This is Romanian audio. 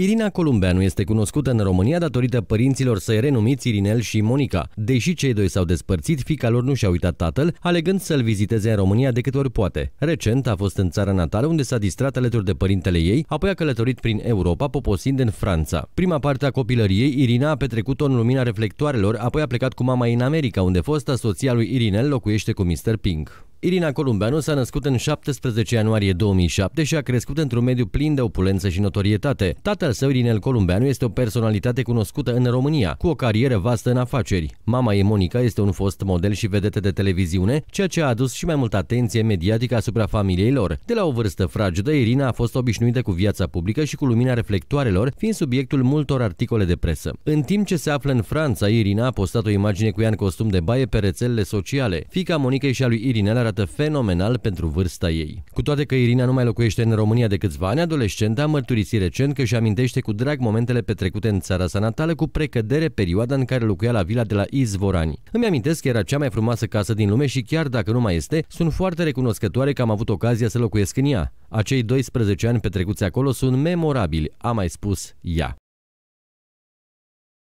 Irina Columbeanu este cunoscută în România datorită părinților săi renumiți Irinel și Monica. Deși cei doi s-au despărțit, fica lor nu și-a uitat tatăl, alegând să-l viziteze în România de câte ori poate. Recent a fost în țara natală unde s-a distrat alături de părintele ei, apoi a călătorit prin Europa, poposind în Franța. Prima parte a copilăriei, Irina a petrecut-o în lumina reflectoarelor, apoi a plecat cu mama ei în America, unde fosta soția lui Irinel locuiește cu Mr. Pink. Irina Columbeanu s-a născut în 17 ianuarie 2007 și a crescut într-un mediu plin de opulență și notorietate. Tatăl său, Irinel Columbeanu, este o personalitate cunoscută în România, cu o carieră vastă în afaceri. Mama ei, Monica, este un fost model și vedetă de televiziune, ceea ce a adus și mai multă atenție mediatică asupra familiei lor. De la o vârstă fragedă, Irina a fost obișnuită cu viața publică și cu lumina reflectoarelor, fiind subiectul multor articole de presă. În timp ce se află în Franța, Irina a postat o imagine cu ea în costum de baie pe rețelele sociale. Fica Monica și a lui Irinel arată fenomenal pentru vârsta ei. Cu toate că Irina nu mai locuiește în România de câțiva ani, adolescenta a mărturisit recent că își amintește cu drag momentele petrecute în țara sa natală cu precădere perioada în care locuia la vila de la Izvorani. Îmi amintesc că era cea mai frumoasă casă din lume și chiar dacă nu mai este, sunt foarte recunoscătoare că am avut ocazia să locuiesc în ea. Acei 12 ani petrecuți acolo sunt memorabili, a mai spus ea.